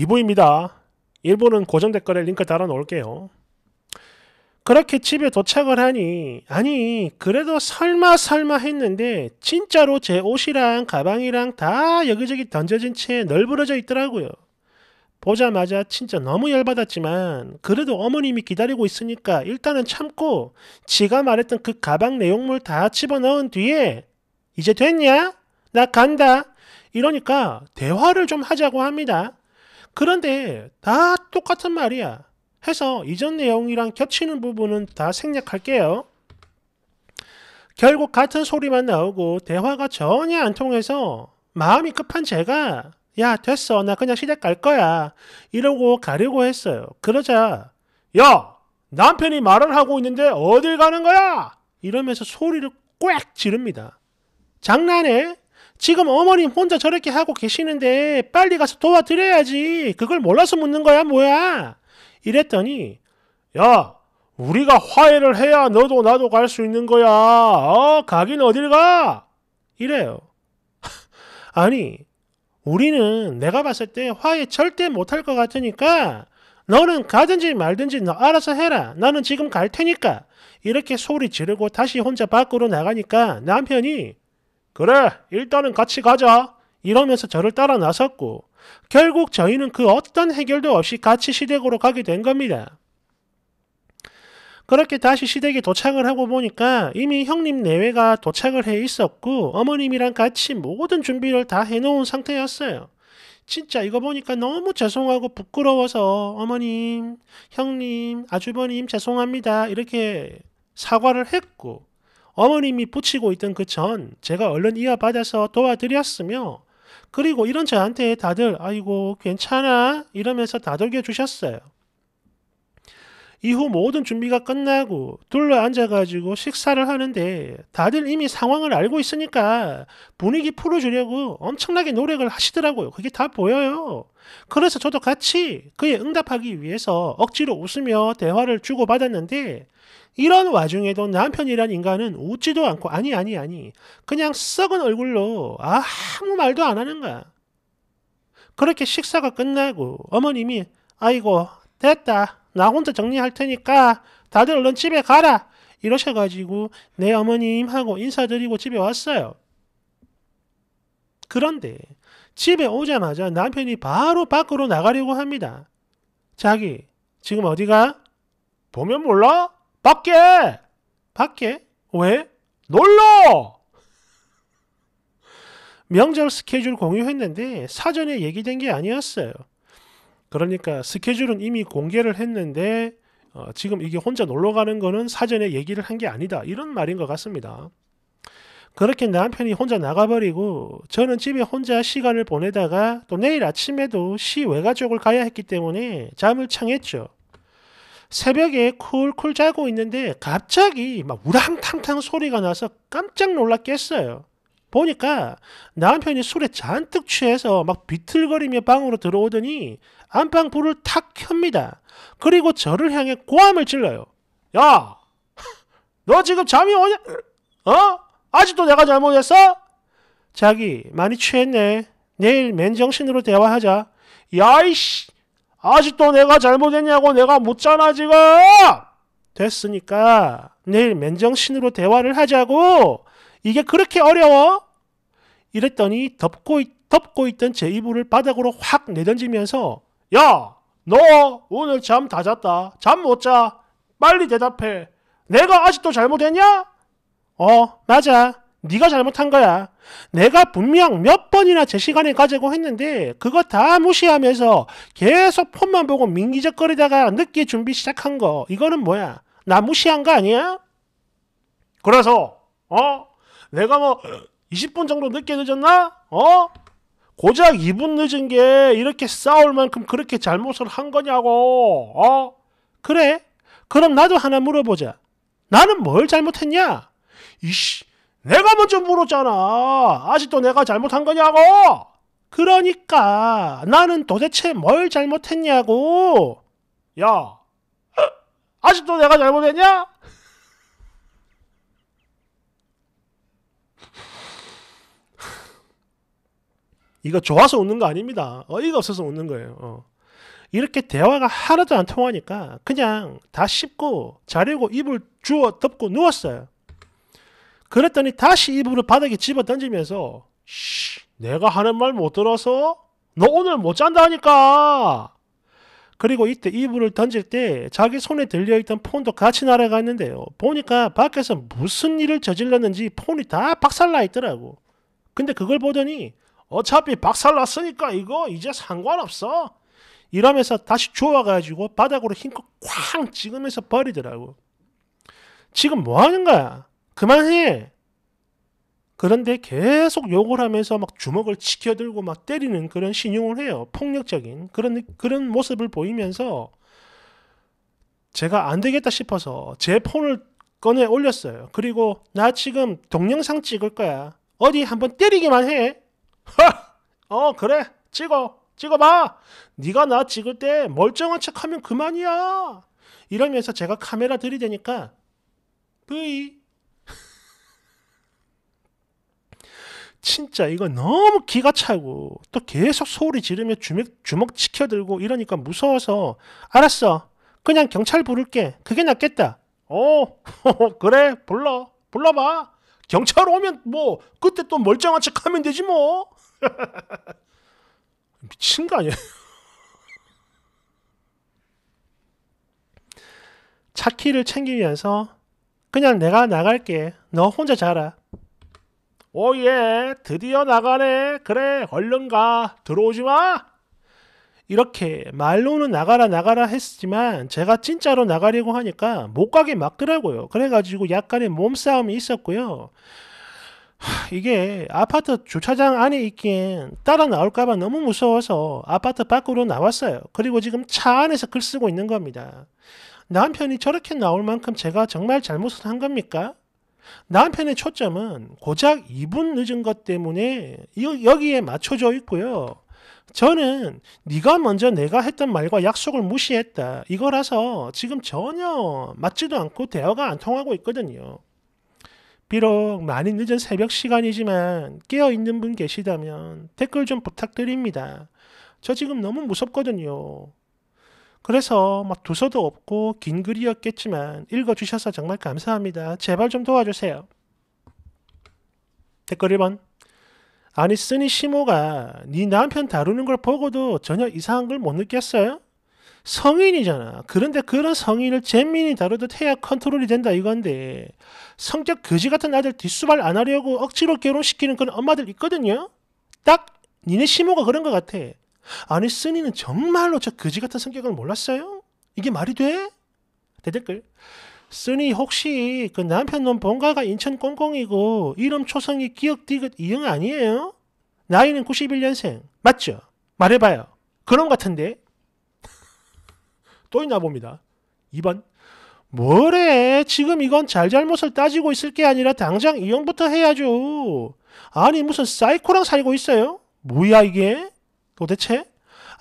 2부입니다. 일부는 고정 댓글에 링크 달아 놓을게요. 그렇게 집에 도착을 하니 아니 그래도 설마 설마 했는데 진짜로 제 옷이랑 가방이랑 다 여기저기 던져진 채 널브러져 있더라고요. 보자마자 진짜 너무 열받았지만 그래도 어머님이 기다리고 있으니까 일단은 참고 지가 말했던 그 가방 내용물 다 집어넣은 뒤에 이제 됐냐? 나 간다. 이러니까 대화를 좀 하자고 합니다. 그런데 다 똑같은 말이야. 해서 이전 내용이랑 겹치는 부분은 다 생략할게요. 결국 같은 소리만 나오고 대화가 전혀 안 통해서 마음이 급한 제가 야 됐어 나 그냥 시댁 갈 거야 이러고 가려고 했어요. 그러자 야 남편이 말을 하고 있는데 어딜 가는 거야 이러면서 소리를 꽥 지릅니다. 장난해? 지금 어머님 혼자 저렇게 하고 계시는데 빨리 가서 도와드려야지. 그걸 몰라서 묻는 거야, 뭐야? 이랬더니, 야, 우리가 화해를 해야 너도 나도 갈 수 있는 거야. 어, 가긴 어딜 가? 이래요. 아니, 우리는 내가 봤을 때 화해 절대 못할 것 같으니까 너는 가든지 말든지 너 알아서 해라. 나는 지금 갈 테니까. 이렇게 소리 지르고 다시 혼자 밖으로 나가니까 남편이 그래, 일단은 같이 가자. 이러면서 저를 따라 나섰고, 결국 저희는 그 어떤 해결도 없이 같이 시댁으로 가게 된 겁니다. 그렇게 다시 시댁에 도착을 하고 보니까 이미 형님 내외가 도착을 해 있었고 어머님이랑 같이 모든 준비를 다 해놓은 상태였어요. 진짜 이거 보니까 너무 죄송하고 부끄러워서 어머님, 형님, 아주버님 죄송합니다 이렇게 사과를 했고 어머님이 붙이고 있던 그 전 제가 얼른 이어받아서 도와드렸으며 그리고 이런 저한테 다들 아이고 괜찮아 이러면서 다독여 주셨어요. 이후 모든 준비가 끝나고 둘러앉아가지고 식사를 하는데 다들 이미 상황을 알고 있으니까 분위기 풀어주려고 엄청나게 노력을 하시더라고요. 그게 다 보여요. 그래서 저도 같이 그에 응답하기 위해서 억지로 웃으며 대화를 주고받았는데 이런 와중에도 남편이란 인간은 웃지도 않고 아니 아니 아니 그냥 썩은 얼굴로 아무 말도 안 하는 가 그렇게 식사가 끝나고 어머님이 아이고 됐다 나 혼자 정리할 테니까 다들 얼른 집에 가라. 이러셔가지고 내 어머님하고 인사드리고 집에 왔어요. 그런데 집에 오자마자 남편이 바로 밖으로 나가려고 합니다. 자기, 지금 어디가? 보면 몰라? 밖에! 밖에? 왜? 놀러! 명절 스케줄 공유했는데 사전에 얘기된 게 아니었어요. 그러니까 스케줄은 이미 공개를 했는데 어, 지금 이게 혼자 놀러 가는 거는 사전에 얘기를 한 게 아니다. 이런 말인 것 같습니다. 그렇게 남편이 혼자 나가버리고 저는 집에 혼자 시간을 보내다가 또 내일 아침에도 시외가 쪽을 가야 했기 때문에 잠을 청했죠. 새벽에 쿨쿨 자고 있는데 갑자기 막 우랑탕탕 소리가 나서 깜짝 놀랐겠어요 보니까 남편이 술에 잔뜩 취해서 막 비틀거리며 방으로 들어오더니 안방 불을 탁 켭니다. 그리고 저를 향해 고함을 질러요. 야! 너 지금 잠이 오냐? 어? 아직도 내가 잘못했어? 자기 많이 취했네. 내일 맨정신으로 대화하자. 야이씨! 아직도 내가 잘못했냐고 내가 묻잖아 지금! 됐으니까 내일 맨정신으로 대화를 하자고! 이게 그렇게 어려워? 이랬더니 덮고, 덮고 있던 제 이불을 바닥으로 확 내던지면서 야, 너 오늘 잠 다 잤다. 잠 못 자. 빨리 대답해. 내가 아직도 잘못했냐? 어, 맞아. 네가 잘못한 거야. 내가 분명 몇 번이나 제시간에 가지고 했는데 그거 다 무시하면서 계속 폰만 보고 민기적거리다가 늦게 준비 시작한 거. 이거는 뭐야? 나 무시한 거 아니야? 그래서 어? 내가 뭐 20분 정도 늦게 늦었나? 어? 고작 2분 늦은 게 이렇게 싸울 만큼 그렇게 잘못을 한 거냐고. 어? 그래? 그럼 나도 하나 물어보자. 나는 뭘 잘못했냐? 이씨, 내가 먼저 물었잖아. 아직도 내가 잘못한 거냐고. 그러니까 나는 도대체 뭘 잘못했냐고. 야, 아직도 내가 잘못했냐? 이거 좋아서 웃는 거 아닙니다. 어이가 없어서 웃는 거예요. 어. 이렇게 대화가 하나도 안 통하니까 그냥 다 씹고 자려고 이불 주워 덮고 누웠어요. 그랬더니 다시 이불을 바닥에 집어 던지면서 내가 하는 말 못 들어서 너 오늘 못 잔다니까. 그리고 이때 이불을 던질 때 자기 손에 들려있던 폰도 같이 날아갔는데요. 보니까 밖에서 무슨 일을 저질렀는지 폰이 다 박살나 있더라고. 근데 그걸 보더니 어차피 박살났으니까 이거 이제 상관없어. 이러면서 다시 좋아가지고 바닥으로 힘껏 쾅 찍으면서 버리더라고. 지금 뭐 하는 거야? 그만해! 그런데 계속 욕을 하면서 막 주먹을 치켜들고 막 때리는 그런 신용을 해요. 폭력적인 그런, 그런 모습을 보이면서 제가 안 되겠다 싶어서 제 폰을 꺼내 올렸어요. 그리고 나 지금 동영상 찍을 거야. 어디 한번 때리기만 해! 하! 어 그래 찍어 찍어봐 네가 나 찍을 때 멀쩡한 척하면 그만이야 이러면서 제가 카메라 들이대니까 브이 진짜 이거 너무 기가 차고 또 계속 소리 지르며 주먹, 주먹 치켜들고 이러니까 무서워서 알았어 그냥 경찰 부를게 그게 낫겠다 어 그래 불러 불러봐 경찰 오면 뭐 그때 또 멀쩡한 척 하면 되지 뭐. 미친 거 아니야? 차키를 챙기면서 그냥 내가 나갈게. 너 혼자 자라. 오예 드디어 나가네. 그래 얼른 가. 들어오지 마. 이렇게 말로는 나가라 나가라 했지만 제가 진짜로 나가려고 하니까 못 가게 막더라고요. 그래가지고 약간의 몸싸움이 있었고요. 이게 아파트 주차장 안에 있긴 따라 나올까봐 너무 무서워서 아파트 밖으로 나왔어요. 그리고 지금 차 안에서 글 쓰고 있는 겁니다. 남편이 저렇게 나올 만큼 제가 정말 잘못을 한 겁니까? 남편의 초점은 고작 2분 늦은 것 때문에 여기에 맞춰져 있고요. 저는 네가 먼저 내가 했던 말과 약속을 무시했다. 이거라서 지금 전혀 맞지도 않고 대화가 안 통하고 있거든요. 비록 많이 늦은 새벽 시간이지만 깨어 있는 분 계시다면 댓글 좀 부탁드립니다. 저 지금 너무 무섭거든요. 그래서 막 뭐 두서도 없고 긴 글이었겠지만 읽어주셔서 정말 감사합니다. 제발 좀 도와주세요. 댓글 1번. 아니 쓰니 시모가 네 남편 다루는 걸 보고도 전혀 이상한 걸 못 느꼈어요? 성인이잖아. 그런데 그런 성인을 잼민이 다루듯 해야 컨트롤이 된다 이건데 성격 거지 같은 아들 뒷수발 안 하려고 억지로 결혼시키는 그런 엄마들 있거든요. 딱 니네 시모가 그런 것 같아. 아니 쓰니는 정말로 저 거지 같은 성격을 몰랐어요? 이게 말이 돼? 대댓글 쓰니 혹시 그 남편 놈 본가가 인천 꽁꽁이고 이름 초성이 기억 디귿 이응 아니에요? 나이는 91년생 맞죠? 말해봐요. 그런 같은데 또 있나 봅니다. 2번 뭐래 지금 이건 잘잘못을 따지고 있을 게 아니라 당장 이용부터 해야죠. 아니 무슨 사이코랑 살고 있어요? 뭐야 이게 도대체?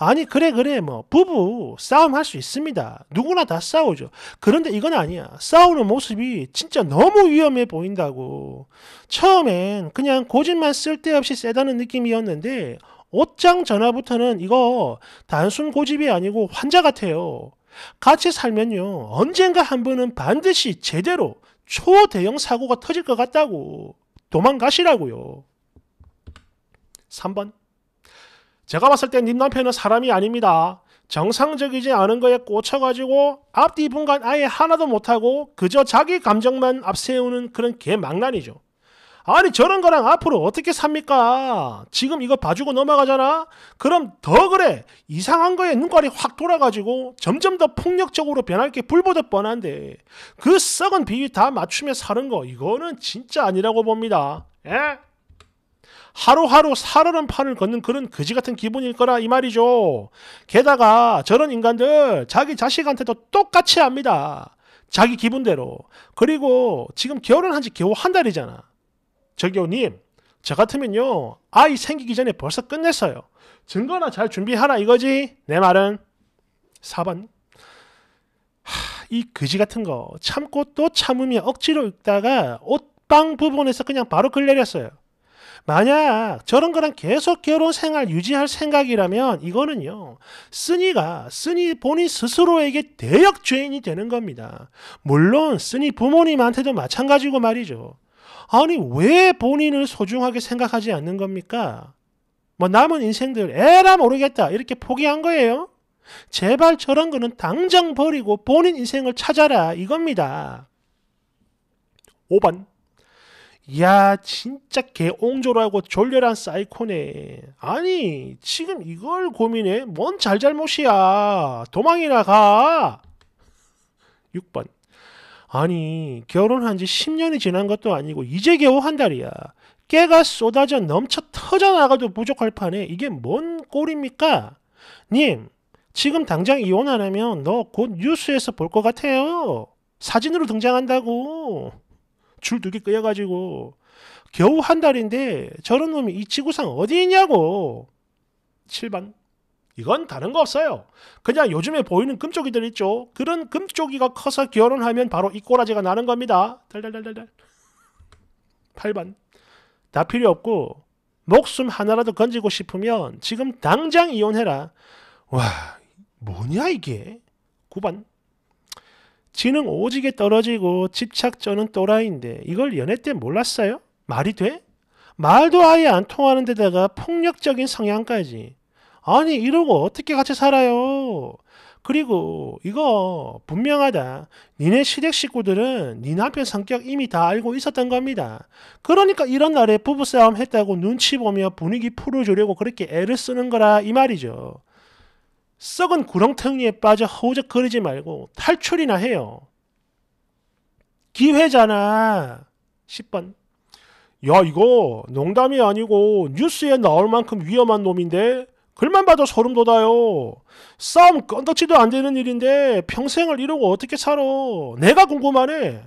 아니 그래 그래 뭐 부부 싸움 할 수 있습니다. 누구나 다 싸우죠. 그런데 이건 아니야. 싸우는 모습이 진짜 너무 위험해 보인다고. 처음엔 그냥 고집만 쓸데없이 세다는 느낌이었는데 옷장 전화부터는 이거 단순 고집이 아니고 환자 같아요. 같이 살면요. 언젠가 한 번은 반드시 제대로 초대형 사고가 터질 것 같다고. 도망가시라고요. 3번. 제가 봤을 때님 남편은 사람이 아닙니다. 정상적이지 않은 거에 꽂혀가지고 앞뒤 분간 아예 하나도 못하고 그저 자기 감정만 앞세우는 그런 개망난이죠. 아니 저런 거랑 앞으로 어떻게 삽니까? 지금 이거 봐주고 넘어가잖아? 그럼 더 그래. 이상한 거에 눈깔이 확 돌아가지고 점점 더 폭력적으로 변할 게 불보듯 뻔한데 그 썩은 비위 다 맞추며 사는 거 이거는 진짜 아니라고 봅니다. 에? 예? 하루하루 살얼음 판을 걷는 그런 거지 같은 기분일 거라 이 말이죠. 게다가 저런 인간들 자기 자식한테도 똑같이 합니다. 자기 기분대로. 그리고 지금 결혼한 지 겨우 한 달이잖아. 저기요 님, 저 같으면요. 아이 생기기 전에 벌써 끝냈어요. 증거나 잘 준비하라 이거지. 내 말은 4번. 하, 이 거지 같은 거 참고 또 참으며 억지로 읽다가 옷방 부분에서 그냥 바로 글 내렸어요. 만약 저런 거랑 계속 결혼 생활 유지할 생각이라면 이거는요. 쓰니가 쓰니 본인 스스로에게 대역 죄인이 되는 겁니다. 물론 쓰니 부모님한테도 마찬가지고 말이죠. 아니 왜 본인을 소중하게 생각하지 않는 겁니까? 뭐 남은 인생들 에라 모르겠다 이렇게 포기한 거예요. 제발 저런 거는 당장 버리고 본인 인생을 찾아라 이겁니다. 5번 야 진짜 개옹졸하고 졸렬한 사이코네 아니 지금 이걸 고민해? 뭔 잘잘못이야 도망이나 가 6번 아니 결혼한 지 10년이 지난 것도 아니고 이제 겨우 한 달이야 깨가 쏟아져 넘쳐 터져나가도 부족할 판에 이게 뭔 꼴입니까? 님 지금 당장 이혼 안 하면 너 곧 뉴스에서 볼 것 같아요 사진으로 등장한다고 줄두개 끄여가지고 겨우 한 달인데 저런 놈이 이 지구상 어디 있냐고 7번 이건 다른 거 없어요. 그냥 요즘에 보이는 금쪽이들 있죠. 그런 금쪽이가 커서 결혼하면 바로 이 꼬라지가 나는 겁니다. 달달달달달. 8번. 다 필요 없고 목숨 하나라도 건지고 싶으면 지금 당장 이혼해라. 와, 뭐냐 이게? 9번. 지능 오지게 떨어지고 집착저는 또라이인데 이걸 연애 때 몰랐어요? 말이 돼? 말도 아예 안 통하는 데다가 폭력적인 성향까지. 아니 이러고 어떻게 같이 살아요? 그리고 이거 분명하다. 니네 시댁 식구들은 니 남편 성격 이미 다 알고 있었던 겁니다. 그러니까 이런 날에 부부싸움 했다고 눈치 보며 분위기 풀어주려고 그렇게 애를 쓰는 거라 이 말이죠. 썩은 구렁텅이에 빠져 허우적거리지 말고 탈출이나 해요. 기회잖아. 10번. 야 이거 농담이 아니고 뉴스에 나올 만큼 위험한 놈인데 글만 봐도 소름 돋아요. 싸움 건덕지도 안 되는 일인데 평생을 이러고 어떻게 살아. 내가 궁금하네.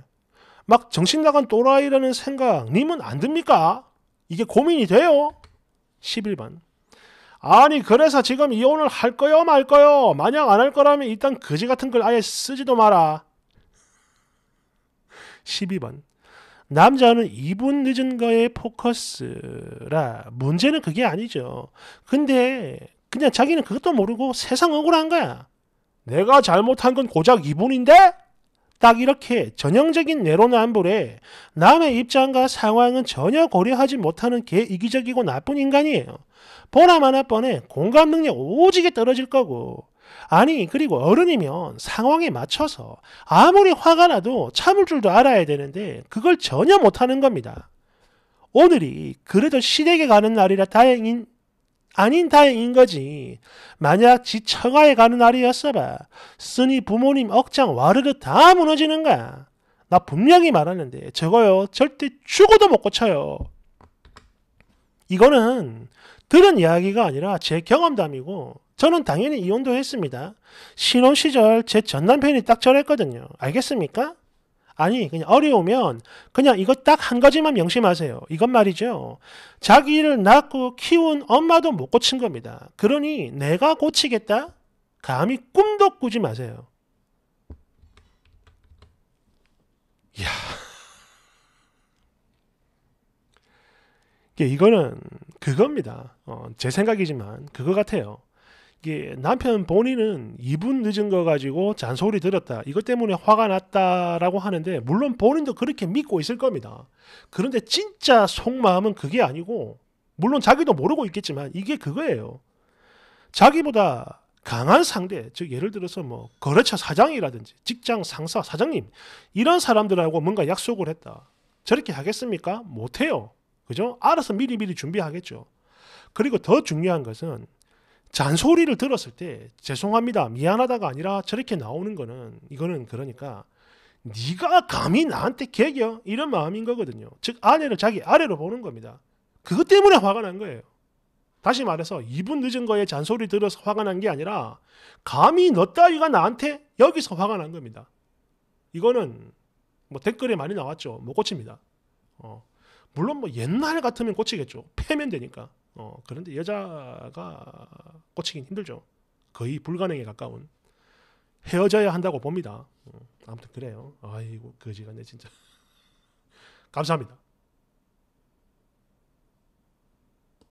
막 정신 나간 또라이라는 생각 님은 안 듭니까? 이게 고민이 돼요. 11번. 아니 그래서 지금 이혼을 할 거요 말 거요 만약 안 할 거라면 일단 거지 같은 걸 아예 쓰지도 마라 12번 남자는 2분 늦은 거에 포커스라 문제는 그게 아니죠 근데 그냥 자기는 그것도 모르고 세상 억울한 거야 내가 잘못한 건 고작 2분인데 딱 이렇게 전형적인 내로남불에 남의 입장과 상황은 전혀 고려하지 못하는 개 이기적이고 나쁜 인간이에요. 보나마나 뻔해 공감 능력 오지게 떨어질 거고 아니 그리고 어른이면 상황에 맞춰서 아무리 화가 나도 참을 줄도 알아야 되는데 그걸 전혀 못하는 겁니다. 오늘이 그래도 시댁에 가는 날이라 다행인 아닌 다행인 거지. 만약 지 처가에 가는 날이었어봐. 쓰니 부모님 억장 와르르 다 무너지는 거야. 나 분명히 말하는데 저거요 절대 죽어도 못 고쳐요. 이거는 들은 이야기가 아니라 제 경험담이고 저는 당연히 이혼도 했습니다. 신혼 시절 제 전남편이 딱 저랬거든요. 알겠습니까? 아니, 그냥 어려우면 그냥 이것 딱 한 가지만 명심하세요. 이것 말이죠. 자기를 낳고 키운 엄마도 못 고친 겁니다. 그러니 내가 고치겠다? 감히 꿈도 꾸지 마세요. 이야. 이거는 그겁니다. 어, 제 생각이지만 그거 같아요. 이게 예, 남편 본인은 2분 늦은 거 가지고 잔소리 들었다. 이것 때문에 화가 났다라고 하는데 물론 본인도 그렇게 믿고 있을 겁니다. 그런데 진짜 속마음은 그게 아니고 물론 자기도 모르고 있겠지만 이게 그거예요. 자기보다 강한 상대, 즉 예를 들어서 뭐 거래처 사장이라든지 직장 상사 사장님 이런 사람들하고 뭔가 약속을 했다. 저렇게 하겠습니까? 못해요. 그죠? 알아서 미리미리 준비하겠죠. 그리고 더 중요한 것은 잔소리를 들었을 때 죄송합니다 미안하다가 아니라 저렇게 나오는 거는 이거는 그러니까 네가 감히 나한테 개겨 이런 마음인 거거든요 즉 아내를 자기 아래로 보는 겁니다 그것 때문에 화가 난 거예요 다시 말해서 2분 늦은 거에 잔소리 들어서 화가 난 게 아니라 감히 너 따위가 나한테 여기서 화가 난 겁니다 이거는 뭐 댓글에 많이 나왔죠 못 고칩니다 어. 물론 뭐 옛날 같으면 고치겠죠 패면 되니까 어, 그런데 여자가 꽂히긴 힘들죠. 거의 불가능에 가까운 헤어져야 한다고 봅니다. 어, 아무튼 그래요. 아이고 거지같네 진짜. 감사합니다.